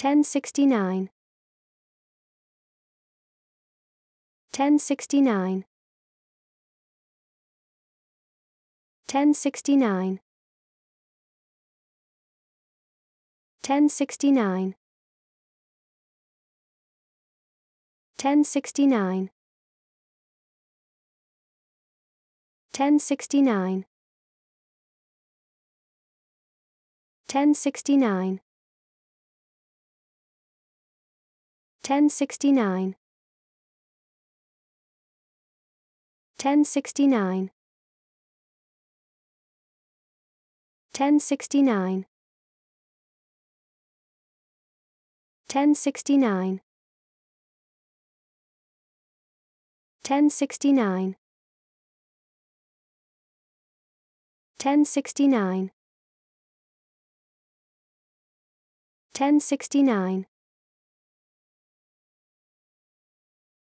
1069 1069 1069 1069 1069 1069 1069 1069 1069 1069 1069 1069 1069 1069